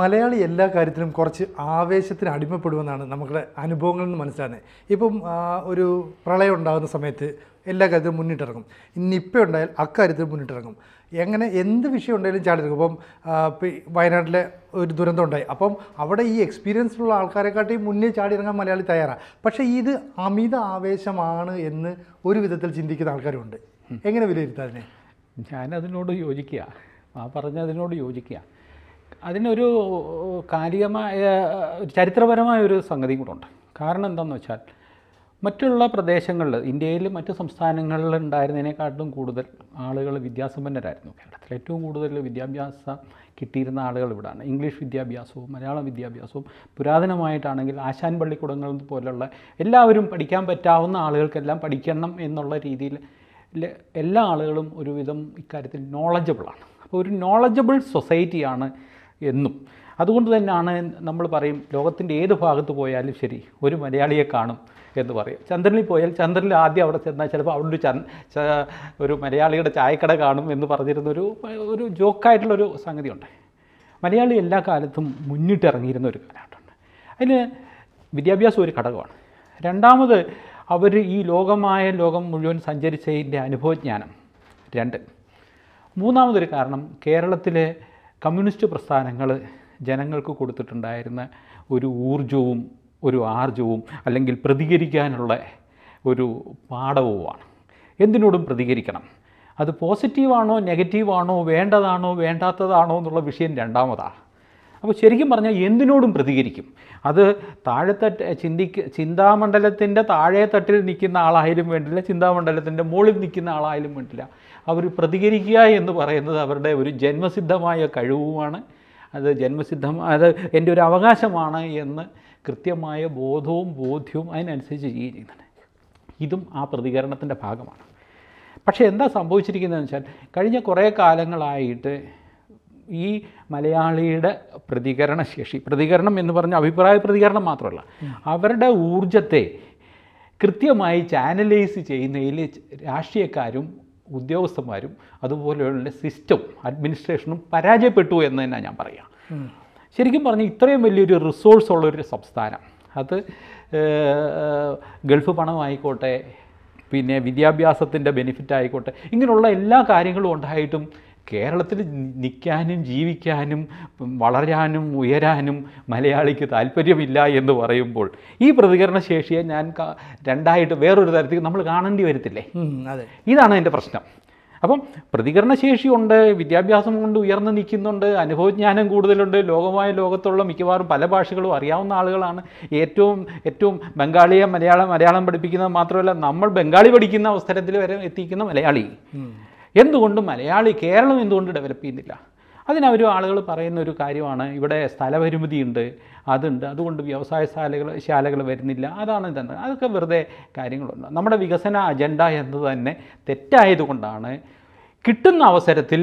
മലയാളി എല്ലാ കാര്യത്തിലും കുറച്ച് ആവേശത്തിന് അടിമപ്പെടുമെന്നാണ് നമ്മുടെ അനുഭവങ്ങളിൽ നിന്ന് മനസ്സിലാകുന്നത് ഇപ്പം ഒരു പ്രളയം ഉണ്ടാകുന്ന സമയത്ത് എല്ലാ കാര്യത്തിലും മുന്നിട്ടിറങ്ങും നിപ്പ ഉണ്ടായാൽ അക്കാര്യത്തിൽ മുന്നിട്ടിറങ്ങും എങ്ങനെ എന്ത് വിഷയം ഉണ്ടെങ്കിലും ചാടിയിരിക്കും ഇപ്പം വയനാട്ടിലെ ഒരു ദുരന്തം ഉണ്ടായി അപ്പം അവിടെ ഈ എക്സ്പീരിയൻസ് ഉള്ള ആൾക്കാരെക്കാട്ടി മുന്നേ ചാടിയിറങ്ങാൻ മലയാളി തയ്യാറാണ് പക്ഷേ ഇത് അമിത ആവേശമാണ് എന്ന് ഒരു വിധത്തിൽ ചിന്തിക്കുന്ന ആൾക്കാരുണ്ട് എങ്ങനെ വിലയിരുത്താതിനെ ഞാനതിനോട് യോജിക്കുക ആ പറഞ്ഞതിനോട് യോജിക്കുക അതിനൊരു കാലികമായ ചരിത്രപരമായ ഒരു സംഗതി ഉണ്ട് കാരണം എന്താണെന്ന് വെച്ചാൽ മറ്റുള്ള പ്രദേശങ്ങളിൽ ഇന്ത്യയിൽ മറ്റു സംസ്ഥാനങ്ങളിൽ ഉണ്ടായിരുന്നതിനേക്കാട്ടിലും കൂടുതൽ ആളുകൾ വിദ്യാസമ്പന്നരായിരുന്നു കേരളത്തിൽ ഏറ്റവും കൂടുതൽ വിദ്യാഭ്യാസം കിട്ടിയിരുന്ന ആളുകൾ ഇവിടെയാണ് ഇംഗ്ലീഷ് വിദ്യാഭ്യാസവും മലയാളം വിദ്യാഭ്യാസവും പുരാതനമായിട്ടാണെങ്കിൽ ആശാൻ പള്ളിക്കുടങ്ങൾ പോലുള്ള എല്ലാവരും പഠിക്കാൻ പറ്റാവുന്ന ആളുകൾക്കെല്ലാം പഠിക്കണം എന്നുള്ള രീതിയിൽ എല്ലാ ആളുകളും ഒരുവിധം ഇക്കാര്യത്തിൽ നോളജബിളാണ് അപ്പോൾ ഒരു നോളജബിൾ സൊസൈറ്റിയാണ് എന്നും അതുകൊണ്ട് തന്നെയാണ് നമ്മൾ പറയും ലോകത്തിൻ്റെ ഏത് ഭാഗത്ത് പോയാലും ശരി ഒരു മലയാളിയെ കാണും എന്ന് പറയും ചന്ദ്രനിൽ പോയാൽ ചന്ദ്രനിൽ ആദ്യം അവിടെ ചെന്നാൽ ചിലപ്പോൾ അവിടെ ഒരു ഒരു മലയാളിയുടെ ചായക്കട കാണും എന്ന് പറഞ്ഞിരുന്നൊരു ഒരു ജോക്കായിട്ടുള്ളൊരു സംഗതിയുണ്ട് മലയാളി എല്ലാ കാലത്തും മുന്നിട്ടിറങ്ങിയിരുന്ന ഒരു കാലഘട്ടമുണ്ട് അതിന് വിദ്യാഭ്യാസം ഒരു ഘടകമാണ് രണ്ടാമത് അവർ ഈ ലോകമായ ലോകം മുഴുവൻ സഞ്ചരിച്ചതിൻ്റെ അനുഭവജ്ഞാനം രണ്ട് മൂന്നാമതൊരു കാരണം കേരളത്തിലെ കമ്മ്യൂണിസ്റ്റ് പ്രസ്ഥാനങ്ങൾ ജനങ്ങൾക്ക് കൊടുത്തിട്ടുണ്ടായിരുന്ന ഒരു ഊർജവും ഒരു ആർജവും അല്ലെങ്കിൽ പ്രതികരിക്കാനുള്ള ഒരു പാഠവുമാണ് എന്തിനോടും പ്രതികരിക്കണം അത് പോസിറ്റീവാണോ നെഗറ്റീവാണോ വേണ്ടതാണോ വേണ്ടാത്തതാണോ എന്നുള്ള വിഷയം രണ്ടാമതാണ് അപ്പോൾ ശരിക്കും പറഞ്ഞാൽ എന്തിനോടും പ്രതികരിക്കും അത് താഴെത്തട്ട് ചിന്തിക്ക് ചിന്താമണ്ഡലത്തിൻ്റെ താഴെ തട്ടിൽ നിൽക്കുന്ന ആളായാലും വേണ്ടില്ല ചിന്താമണ്ഡലത്തിൻ്റെ മുകളിൽ നിൽക്കുന്ന ആളായാലും വേണ്ടില്ല അവർ പ്രതികരിക്കുക എന്ന് പറയുന്നത് അവരുടെ ഒരു ജന്മസിദ്ധമായ കഴിവുമാണ് അത് ജന്മസിദ്ധം അത് എൻ്റെ ഒരു അവകാശമാണ് എന്ന് കൃത്യമായ ബോധവും ബോധ്യവും അതിനനുസരിച്ച് ചെയ്യുകയും ചെയ്യുന്നുണ്ട് ഇതും ആ പ്രതികരണത്തിൻ്റെ ഭാഗമാണ് പക്ഷേ എന്താ സംഭവിച്ചിരിക്കുന്നതെന്ന് വെച്ചാൽ കഴിഞ്ഞ കുറേ കാലങ്ങളായിട്ട് ഈ മലയാളിയുടെ ശേഷി പ്രതികരണം എന്ന് പറഞ്ഞ അഭിപ്രായ പ്രതികരണം മാത്രമല്ല അവരുടെ ഊർജത്തെ കൃത്യമായി ചാനലൈസ് ചെയ്യുന്നതിൽ രാഷ്ട്രീയക്കാരും ഉദ്യോഗസ്ഥന്മാരും അതുപോലെയുള്ള സിസ്റ്റം അഡ്മിനിസ്ട്രേഷനും പരാജയപ്പെട്ടു എന്ന് തന്നെ ഞാൻ പറയാം ശരിക്കും പറഞ്ഞാൽ ഇത്രയും വലിയൊരു റിസോഴ്സ് ഉള്ളൊരു സംസ്ഥാനം അത് ഗൾഫ് പണമായിക്കോട്ടെ പിന്നെ വിദ്യാഭ്യാസത്തിൻ്റെ ബെനിഫിറ്റ് ആയിക്കോട്ടെ ഇങ്ങനെയുള്ള എല്ലാ കാര്യങ്ങളും ഉണ്ടായിട്ടും കേരളത്തിൽ നിൽക്കാനും ജീവിക്കാനും വളരാനും ഉയരാനും മലയാളിക്ക് താല്പര്യമില്ല എന്ന് പറയുമ്പോൾ ഈ പ്രതികരണശേഷിയെ ഞാൻ രണ്ടായിട്ട് വേറൊരു തരത്തിൽ നമ്മൾ കാണേണ്ടി വരത്തില്ലേ ഇതാണ് എൻ്റെ പ്രശ്നം അപ്പം പ്രതികരണശേഷിയുണ്ട് വിദ്യാഭ്യാസം കൊണ്ട് ഉയർന്നു നിൽക്കുന്നുണ്ട് അനുഭവജ്ഞാനം കൂടുതലുണ്ട് ലോകമായ ലോകത്തുള്ള മിക്കവാറും പല ഭാഷകളും അറിയാവുന്ന ആളുകളാണ് ഏറ്റവും ഏറ്റവും ബംഗാളിയെ മലയാളം മലയാളം പഠിപ്പിക്കുന്നത് മാത്രമല്ല നമ്മൾ ബംഗാളി പഠിക്കുന്ന അവസരത്തിൽ വരെ എത്തിക്കുന്ന മലയാളി എന്തുകൊണ്ട് മലയാളി കേരളം എന്തുകൊണ്ട് ഡെവലപ്പ് ചെയ്യുന്നില്ല അതിനവർ ആളുകൾ പറയുന്ന ഒരു കാര്യമാണ് ഇവിടെ സ്ഥലപരിമിതി ഉണ്ട് അതുണ്ട് അതുകൊണ്ട് വ്യവസായ ശാലകൾ ശാലകൾ വരുന്നില്ല അതാണ് ഇതെന്ന് അതൊക്കെ വെറുതെ കാര്യങ്ങളുണ്ട് നമ്മുടെ വികസന അജണ്ട എന്ന് തന്നെ തെറ്റായതുകൊണ്ടാണ് കിട്ടുന്ന അവസരത്തിൽ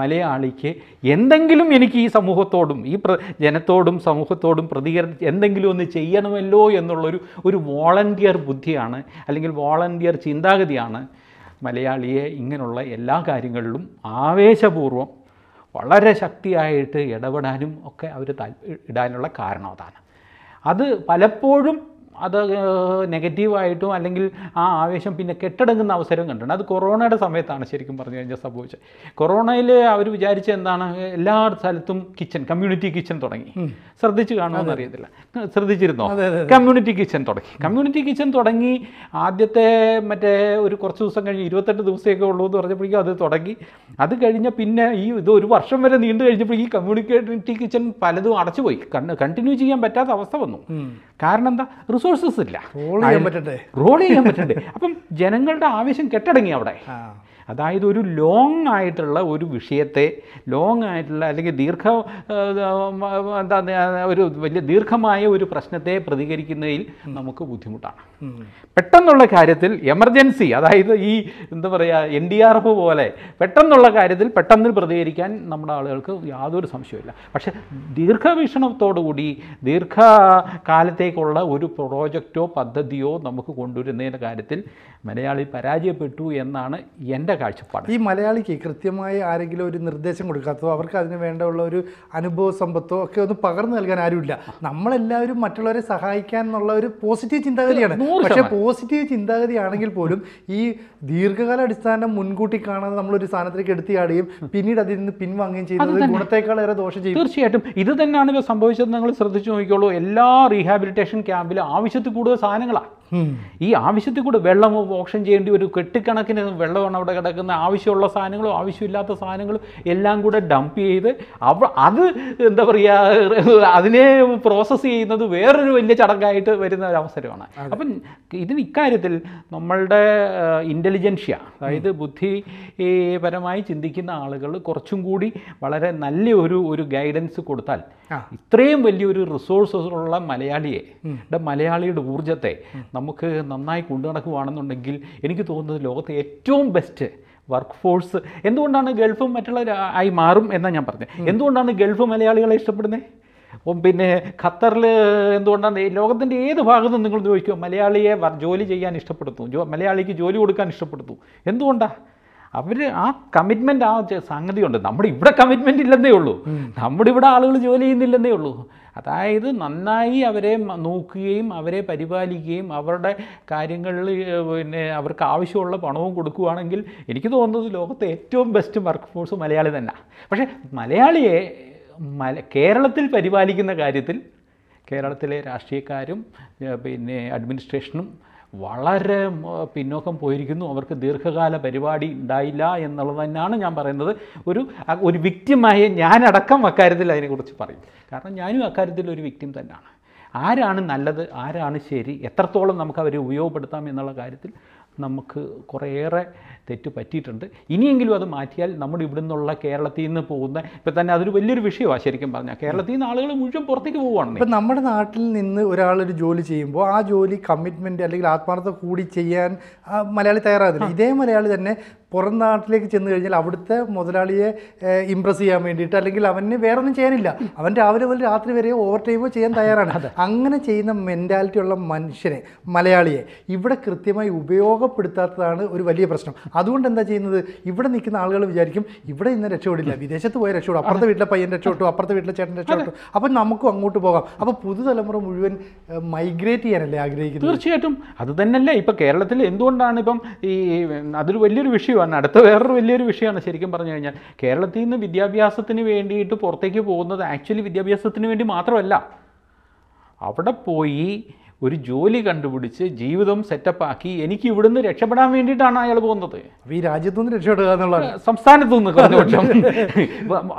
മലയാളിക്ക് എന്തെങ്കിലും എനിക്ക് ഈ സമൂഹത്തോടും ഈ പ്ര ജനത്തോടും സമൂഹത്തോടും പ്രതികര എന്തെങ്കിലും ഒന്ന് ചെയ്യണമല്ലോ എന്നുള്ളൊരു ഒരു വോളണ്ടിയർ ബുദ്ധിയാണ് അല്ലെങ്കിൽ വോളണ്ടിയർ ചിന്താഗതിയാണ് മലയാളിയെ ഇങ്ങനെയുള്ള എല്ലാ കാര്യങ്ങളിലും ആവേശപൂർവ്വം വളരെ ശക്തിയായിട്ട് ഇടപെടാനും ഒക്കെ അവർ ഇടാനുള്ള കാരണം അതാണ് അത് പലപ്പോഴും അത് നെഗറ്റീവായിട്ടും അല്ലെങ്കിൽ ആ ആവേശം പിന്നെ കെട്ടടങ്ങുന്ന അവസരം കണ്ടിട്ടുണ്ട് അത് കൊറോണയുടെ സമയത്താണ് ശരിക്കും പറഞ്ഞു കഴിഞ്ഞാൽ സംഭവിച്ചത് കൊറോണയിൽ അവർ വിചാരിച്ച എന്താണ് എല്ലാ സ്ഥലത്തും കിച്ചൺ കമ്മ്യൂണിറ്റി കിച്ചൺ തുടങ്ങി ശ്രദ്ധിച്ചു കാണുമെന്ന് അറിയത്തില്ല ശ്രദ്ധിച്ചിരുന്നോ കമ്മ്യൂണിറ്റി കിച്ചൺ തുടങ്ങി കമ്മ്യൂണിറ്റി കിച്ചൺ തുടങ്ങി ആദ്യത്തെ മറ്റേ ഒരു കുറച്ച് ദിവസം കഴിഞ്ഞ് ഇരുപത്തെട്ട് ദിവസമൊക്കെ ഉള്ളൂ എന്ന് പറഞ്ഞപ്പോഴേക്കും അത് തുടങ്ങി അത് കഴിഞ്ഞ പിന്നെ ഈ ഇത് ഒരു വർഷം വരെ നീണ്ടു കഴിഞ്ഞപ്പോൾ ഈ കമ്മ്യൂണിറ്റി കിച്ചൺ പലതും അടച്ചുപോയി കണ്ടിന്യൂ ചെയ്യാൻ പറ്റാത്ത അവസ്ഥ വന്നു കാരണം എന്താ റിസോഴ്സസ് ഇല്ല റോൾ ചെയ്യാൻ പറ്റണ്ടേ റോൾ ചെയ്യാൻ പറ്റണ്ടേ അപ്പം ജനങ്ങളുടെ ആവശ്യം കെട്ടടങ്ങി അവിടെ അതായത് ഒരു ലോങ് ആയിട്ടുള്ള ഒരു വിഷയത്തെ ലോങ് ആയിട്ടുള്ള അല്ലെങ്കിൽ ദീർഘ എന്താ ഒരു വലിയ ദീർഘമായ ഒരു പ്രശ്നത്തെ പ്രതികരിക്കുന്നതിൽ നമുക്ക് ബുദ്ധിമുട്ടാണ് പെട്ടെന്നുള്ള കാര്യത്തിൽ എമർജൻസി അതായത് ഈ എന്താ പറയുക എൻ ഡി ആർ എഫ് പോലെ പെട്ടെന്നുള്ള കാര്യത്തിൽ പെട്ടെന്ന് പ്രതികരിക്കാൻ നമ്മുടെ ആളുകൾക്ക് യാതൊരു സംശയമില്ല പക്ഷെ ദീർഘവീക്ഷണത്തോടുകൂടി ദീർഘകാലത്തേക്കുള്ള ഒരു പ്രോജക്റ്റോ പദ്ധതിയോ നമുക്ക് കൊണ്ടുവരുന്നതിൻ്റെ കാര്യത്തിൽ മലയാളി പരാജയപ്പെട്ടു എന്നാണ് എൻ്റെ കാഴ്ചപ്പാട് ഈ മലയാളിക്ക് കൃത്യമായി ആരെങ്കിലും ഒരു നിർദ്ദേശം കൊടുക്കാത്തോ അവർക്ക് അതിന് വേണ്ടുള്ള ഒരു അനുഭവ സമ്പത്തോ ഒക്കെ ഒന്ന് പകർന്നു നൽകാൻ ആരുമില്ല നമ്മളെല്ലാവരും മറ്റുള്ളവരെ സഹായിക്കാൻ എന്നുള്ള ഒരു പോസിറ്റീവ് ചിന്താഗതിയാണ് പക്ഷേ പോസിറ്റീവ് ആണെങ്കിൽ പോലും ഈ ദീർഘകാല അടിസ്ഥാനം മുൻകൂട്ടി കാണാതെ നമ്മളൊരു സാധനത്തിലേക്ക് എടുത്തിയാടുകയും പിന്നീട് അതിൽ നിന്ന് പിൻവാങ്ങുകയും ചെയ്യുന്നത് ഏറെ ദോഷം ചെയ്യും തീർച്ചയായിട്ടും ഇത് തന്നെയാണ് ഇപ്പോൾ സംഭവിച്ചത് നിങ്ങൾ ശ്രദ്ധിച്ചു നോക്കിക്കോളൂ എല്ലാ റീഹാബിലിറ്റേഷൻ ക്യാമ്പിലും ആവശ്യത്തിൽ കൂടുതൽ സാധനങ്ങളാണ് ഈ ആവശ്യത്തിൽ കൂടെ വെള്ളം ഓപ്ഷൻ ചെയ്യേണ്ടി ഒരു കെട്ടിക്കണക്കിന് വെള്ളമാണ് അവിടെ കിടക്കുന്ന ആവശ്യമുള്ള സാധനങ്ങളും ആവശ്യമില്ലാത്ത സാധനങ്ങളും എല്ലാം കൂടെ ഡംപ് ചെയ്ത് അവ അത് എന്താ പറയുക അതിനെ പ്രോസസ്സ് ചെയ്യുന്നത് വേറൊരു വലിയ ചടങ്ങായിട്ട് വരുന്ന ഒരു അവസരമാണ് അപ്പം ഇതിന് ഇക്കാര്യത്തിൽ നമ്മളുടെ ഇൻ്റലിജൻഷ്യ അതായത് ബുദ്ധിപരമായി ചിന്തിക്കുന്ന ആളുകൾ കുറച്ചും കൂടി വളരെ നല്ല ഒരു ഒരു ഗൈഡൻസ് കൊടുത്താൽ ഇത്രയും വലിയൊരു റിസോഴ്സസ് ഉള്ള മലയാളിയെ മലയാളിയുടെ ഊർജ്ജത്തെ നമ്മൾ നമുക്ക് നന്നായി കൊണ്ടു നടക്കുകയാണെന്നുണ്ടെങ്കിൽ എനിക്ക് തോന്നുന്നത് ലോകത്തെ ഏറ്റവും ബെസ്റ്റ് വർക്ക് ഫോഴ്സ് എന്തുകൊണ്ടാണ് ഗൾഫും മറ്റുള്ള ആയി മാറും എന്നാണ് ഞാൻ പറഞ്ഞത് എന്തുകൊണ്ടാണ് ഗൾഫ് മലയാളികളെ ഇഷ്ടപ്പെടുന്നത് പിന്നെ ഖത്തറിൽ എന്തുകൊണ്ടാണ് ലോകത്തിൻ്റെ ഏത് ഭാഗത്തും നിങ്ങൾ ചോദിക്കുക മലയാളിയെ ജോലി ചെയ്യാൻ ഇഷ്ടപ്പെടുന്നു മലയാളിക്ക് ജോലി കൊടുക്കാൻ ഇഷ്ടപ്പെടുന്നു എന്തുകൊണ്ടാണ് അവർ ആ കമ്മിറ്റ്മെൻ്റ് ആ സംഗതിയുണ്ട് നമ്മുടെ ഇവിടെ കമ്മിറ്റ്മെൻ്റ് ഇല്ലെന്നേ ഉള്ളൂ നമ്മുടെ ഇവിടെ ആളുകൾ ജോലി ചെയ്യുന്നില്ലെന്നേ ഉള്ളൂ അതായത് നന്നായി അവരെ നോക്കുകയും അവരെ പരിപാലിക്കുകയും അവരുടെ കാര്യങ്ങളിൽ പിന്നെ അവർക്ക് ആവശ്യമുള്ള പണവും കൊടുക്കുകയാണെങ്കിൽ എനിക്ക് തോന്നുന്നത് ലോകത്തെ ഏറ്റവും ബെസ്റ്റ് വർക്ക് ഫോഴ്സ് മലയാളി തന്നെ പക്ഷേ മലയാളിയെ മല കേരളത്തിൽ പരിപാലിക്കുന്ന കാര്യത്തിൽ കേരളത്തിലെ രാഷ്ട്രീയക്കാരും പിന്നെ അഡ്മിനിസ്ട്രേഷനും വളരെ പിന്നോക്കം പോയിരിക്കുന്നു അവർക്ക് ദീർഘകാല പരിപാടി ഉണ്ടായില്ല എന്നുള്ളത് തന്നെയാണ് ഞാൻ പറയുന്നത് ഒരു ഒരു വിക്റ്റിമായ ഞാനടക്കം അക്കാര്യത്തിൽ അതിനെക്കുറിച്ച് പറയും കാരണം ഞാനും അക്കാര്യത്തിൽ ഒരു വിക്റ്റിം തന്നെയാണ് ആരാണ് നല്ലത് ആരാണ് ശരി എത്രത്തോളം നമുക്ക് അവരെ ഉപയോഗപ്പെടുത്താം എന്നുള്ള കാര്യത്തിൽ നമുക്ക് കുറേയേറെ തെറ്റ് പറ്റിയിട്ടുണ്ട് ഇനിയെങ്കിലും അത് മാറ്റിയാൽ നമ്മുടെ ഇവിടെ നിന്നുള്ള കേരളത്തിൽ നിന്ന് പോകുന്ന ഇപ്പം തന്നെ അതൊരു വലിയൊരു വിഷയമാണ് ശരിക്കും പറഞ്ഞാൽ കേരളത്തിൽ നിന്ന് ആളുകൾ മുഴുവൻ പുറത്തേക്ക് പോവുകയാണ് ഇപ്പം നമ്മുടെ നാട്ടിൽ നിന്ന് ഒരാളൊരു ജോലി ചെയ്യുമ്പോൾ ആ ജോലി കമ്മിറ്റ്മെൻ്റ് അല്ലെങ്കിൽ ആത്മാർത്ഥത കൂടി ചെയ്യാൻ മലയാളി തയ്യാറാകുന്നില്ല ഇതേ മലയാളി തന്നെ പുറം നാട്ടിലേക്ക് ചെന്ന് കഴിഞ്ഞാൽ അവിടുത്തെ മുതലാളിയെ ഇമ്പ്രസ് ചെയ്യാൻ വേണ്ടിയിട്ട് അല്ലെങ്കിൽ അവന് വേറെ ഒന്നും ചെയ്യാനില്ല അവൻ രാവിലെ മുതൽ രാത്രി വരെ ഓവർ ടൈമോ ചെയ്യാൻ തയ്യാറാണ് അങ്ങനെ ചെയ്യുന്ന മെൻറ്റാലിറ്റി ഉള്ള മനുഷ്യനെ മലയാളിയെ ഇവിടെ കൃത്യമായി ഉപയോഗം ഉപയോഗപ്പെടുത്താത്തതാണ് ഒരു വലിയ പ്രശ്നം അതുകൊണ്ട് എന്താ ചെയ്യുന്നത് ഇവിടെ നിൽക്കുന്ന ആളുകൾ വിചാരിക്കും ഇവിടെ ഇന്ന് രക്ഷപ്പെടില്ല വിദേശത്ത് പോയ രക്ഷപ്പെടും അപ്പുറത്തെ വീട്ടിലെ പയ്യൻ രക്ഷപ്പെട്ടു അപ്പുറത്തെ വീട്ടിലെ ചേട്ടൻ രക്ഷപ്പെട്ടു അപ്പം നമുക്കും അങ്ങോട്ട് പോകാം അപ്പോൾ പുതുതലമുറ മുഴുവൻ മൈഗ്രേറ്റ് ചെയ്യാനല്ലേ ആഗ്രഹിക്കുന്നത് തീർച്ചയായിട്ടും അത് തന്നെയല്ലേ ഇപ്പോൾ കേരളത്തിൽ എന്തുകൊണ്ടാണ് ഇപ്പം ഈ അതൊരു വലിയൊരു വിഷയമാണ് അടുത്ത വേറൊരു വലിയൊരു വിഷയമാണ് ശരിക്കും പറഞ്ഞു കഴിഞ്ഞാൽ കേരളത്തിൽ നിന്ന് വിദ്യാഭ്യാസത്തിന് വേണ്ടിയിട്ട് പുറത്തേക്ക് പോകുന്നത് ആക്ച്വലി വിദ്യാഭ്യാസത്തിന് വേണ്ടി മാത്രമല്ല അവിടെ പോയി ഒരു ജോലി കണ്ടുപിടിച്ച് ജീവിതം സെറ്റപ്പാക്കി എനിക്ക് ഇവിടുന്ന് രക്ഷപ്പെടാൻ വേണ്ടിയിട്ടാണ് അയാൾ പോകുന്നത് ഈ രാജ്യത്തു നിന്ന് രക്ഷപ്പെടുക എന്നുള്ള സംസ്ഥാനത്തു നിന്ന് കുറഞ്ഞപക്ഷം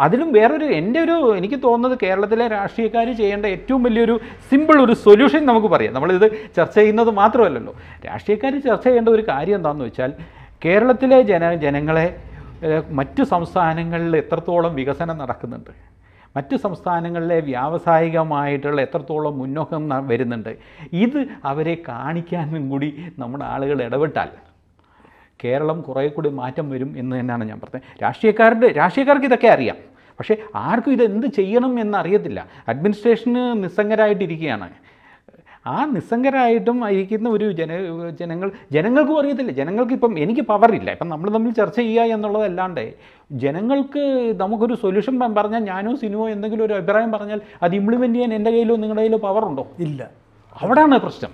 അതിലും വേറൊരു എൻ്റെ ഒരു എനിക്ക് തോന്നുന്നത് കേരളത്തിലെ രാഷ്ട്രീയക്കാർ ചെയ്യേണ്ട ഏറ്റവും വലിയൊരു സിമ്പിൾ ഒരു സൊല്യൂഷൻ നമുക്ക് പറയാം നമ്മളിത് ചർച്ച ചെയ്യുന്നത് മാത്രമല്ലല്ലോ രാഷ്ട്രീയക്കാർ ചർച്ച ചെയ്യേണ്ട ഒരു കാര്യം എന്താണെന്ന് വെച്ചാൽ കേരളത്തിലെ ജന ജനങ്ങളെ മറ്റു സംസ്ഥാനങ്ങളിൽ എത്രത്തോളം വികസനം നടക്കുന്നുണ്ട് മറ്റു സംസ്ഥാനങ്ങളിലെ വ്യാവസായികമായിട്ടുള്ള എത്രത്തോളം മുന്നോക്കം വരുന്നുണ്ട് ഇത് അവരെ കാണിക്കാനും കൂടി നമ്മുടെ ആളുകൾ ഇടപെട്ടാൽ കേരളം കുറേ കൂടി മാറ്റം വരും എന്ന് തന്നെയാണ് ഞാൻ പറഞ്ഞത് രാഷ്ട്രീയക്കാരുടെ രാഷ്ട്രീയക്കാർക്ക് ഇതൊക്കെ അറിയാം പക്ഷേ ആർക്കും ഇത് എന്ത് ചെയ്യണം എന്നറിയത്തില്ല അഡ്മിനിസ്ട്രേഷന് നിസ്സംഗരായിട്ടിരിക്കുകയാണ് ആ നിസ്സംഗരായിട്ടും ഇരിക്കുന്ന ഒരു ജന ജനങ്ങൾ ജനങ്ങൾക്കും അറിയത്തില്ല ജനങ്ങൾക്ക് ഇപ്പം എനിക്ക് പവറില്ല ഇപ്പം നമ്മൾ തമ്മിൽ ചർച്ച ചെയ്യുക എന്നുള്ളതല്ലാണ്ട് ജനങ്ങൾക്ക് നമുക്കൊരു സൊല്യൂഷൻ പറഞ്ഞാൽ ഞാനോ സിനിമയോ എന്തെങ്കിലും ഒരു അഭിപ്രായം പറഞ്ഞാൽ അത് ഇംപ്ലിമെൻറ്റ് ചെയ്യാൻ എൻ്റെ കയ്യിലോ നിങ്ങളുടെ കയ്യിലോ പവറുണ്ടോ ഇല്ല അവിടെയാണ് പ്രശ്നം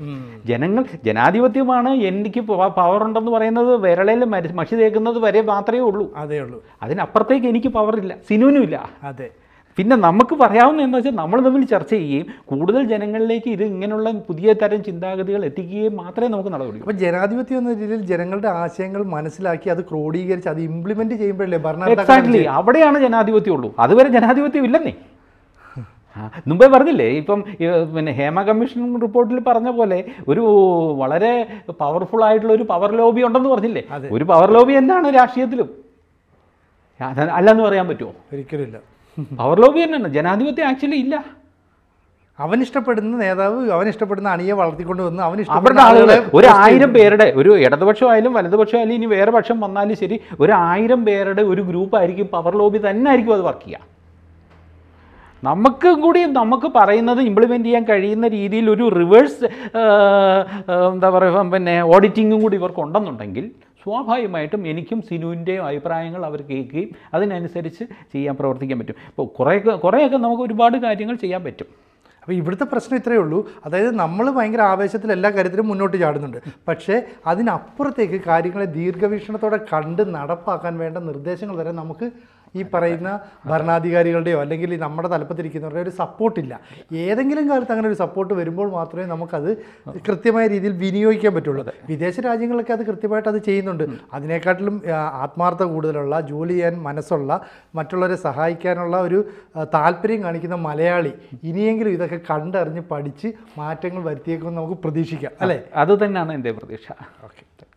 ജനങ്ങൾ ജനാധിപത്യമാണ് എനിക്ക് പവർ ഉണ്ടെന്ന് പറയുന്നത് വിരളയിൽ മഷി തേക്കുന്നത് വരെ മാത്രമേ ഉള്ളൂ അതേ ഉള്ളൂ അതിനപ്പുറത്തേക്ക് എനിക്ക് ഇല്ല സിനുവിനും ഇല്ല അതെ പിന്നെ നമുക്ക് പറയാവുന്ന എന്താ വെച്ചാൽ നമ്മൾ തമ്മിൽ ചർച്ച ചെയ്യുകയും കൂടുതൽ ജനങ്ങളിലേക്ക് ഇത് ഇങ്ങനെയുള്ള പുതിയ തരം ചിന്താഗതികൾ എത്തിക്കുകയും മാത്രമേ നമുക്ക് നടപടി അപ്പോൾ ജനാധിപത്യം എന്ന രീതിയിൽ ജനങ്ങളുടെ ആശയങ്ങൾ മനസ്സിലാക്കി അത് ക്രോഡീകരിച്ച് അത് ഇംപ്ലിമെന്റ് ചെയ്യുമ്പോഴല്ലേ ഭരണ എക്സാക്ട്ലി അവിടെയാണ് ജനാധിപത്യം ഉള്ളൂ അതുവരെ ജനാധിപത്യം ഇല്ലെന്നേ മുമ്പേ പറഞ്ഞില്ലേ ഇപ്പം പിന്നെ ഹേമ കമ്മീഷൻ റിപ്പോർട്ടിൽ പറഞ്ഞ പോലെ ഒരു വളരെ പവർഫുൾ ആയിട്ടുള്ള ഒരു പവർ ലോബി ഉണ്ടെന്ന് പറഞ്ഞില്ലേ ഒരു പവർ ലോബി എന്താണ് രാഷ്ട്രീയത്തിലും അല്ലെന്ന് പറയാൻ പറ്റുമോ ഒരിക്കലും പവർ ലോബി തന്നെയാണ് ജനാധിപത്യം ആക്ച്വലി ഇല്ല അവൻ ഇഷ്ടപ്പെടുന്ന നേതാവ് അവൻ ഇഷ്ടപ്പെടുന്ന അണിയെ വളർത്തിക്കൊണ്ട് വന്ന് അവൻ ഇഷ്ടപ്പെടുന്ന ആളുകളെ ഒരു ആയിരം പേരുടെ ഒരു ഇടതുപക്ഷമായാലും വലതുപക്ഷമായാലും ഇനി വേറെ പക്ഷം വന്നാലും ശരി ഒരു ആയിരം പേരുടെ ഒരു ഗ്രൂപ്പ് ആയിരിക്കും പവർ ലോബി തന്നെ ആയിരിക്കും അത് വർക്ക് ചെയ്യുക നമുക്കും കൂടി നമുക്ക് പറയുന്നത് ഇംപ്ലിമെൻ്റ് ചെയ്യാൻ കഴിയുന്ന രീതിയിൽ ഒരു റിവേഴ്സ് എന്താ പറയുക പിന്നെ ഓഡിറ്റിങ്ങും കൂടി ഇവർക്ക് ഉണ്ടെന്നുണ്ടെങ്കിൽ സ്വാഭാവികമായിട്ടും എനിക്കും സിനുവിൻ്റെയും അഭിപ്രായങ്ങൾ അവർ കേൾക്കുകയും അതിനനുസരിച്ച് ചെയ്യാൻ പ്രവർത്തിക്കാൻ പറ്റും അപ്പോൾ കുറേയൊക്കെ കുറേയൊക്കെ നമുക്ക് ഒരുപാട് കാര്യങ്ങൾ ചെയ്യാൻ പറ്റും അപ്പോൾ ഇവിടുത്തെ പ്രശ്നം ഇത്രയേ ഉള്ളൂ അതായത് നമ്മൾ ഭയങ്കര ആവേശത്തിൽ എല്ലാ കാര്യത്തിലും മുന്നോട്ട് ചാടുന്നുണ്ട് പക്ഷേ അതിനപ്പുറത്തേക്ക് കാര്യങ്ങളെ ദീർഘവീക്ഷണത്തോടെ കണ്ട് നടപ്പാക്കാൻ വേണ്ട നിർദ്ദേശങ്ങൾ വരെ നമുക്ക് ഈ പറയുന്ന ഭരണാധികാരികളുടെയോ അല്ലെങ്കിൽ നമ്മുടെ തലപ്പത്തിരിക്കുന്നവരുടെ ഒരു സപ്പോർട്ടില്ല ഏതെങ്കിലും കാലത്ത് അങ്ങനെ ഒരു സപ്പോർട്ട് വരുമ്പോൾ മാത്രമേ നമുക്കത് കൃത്യമായ രീതിയിൽ വിനിയോഗിക്കാൻ പറ്റുള്ളൂ വിദേശ രാജ്യങ്ങളൊക്കെ അത് കൃത്യമായിട്ട് അത് ചെയ്യുന്നുണ്ട് അതിനേക്കാട്ടിലും ആത്മാർത്ഥ കൂടുതലുള്ള ജോലി ചെയ്യാൻ മനസ്സുള്ള മറ്റുള്ളവരെ സഹായിക്കാനുള്ള ഒരു താല്പര്യം കാണിക്കുന്ന മലയാളി ഇനിയെങ്കിലും ഇതൊക്കെ കണ്ടറിഞ്ഞ് പഠിച്ച് മാറ്റങ്ങൾ വരുത്തിയേക്കുമെന്ന് നമുക്ക് പ്രതീക്ഷിക്കാം അല്ലേ അത് തന്നെയാണ് എൻ്റെ പ്രതീക്ഷ ഓക്കെ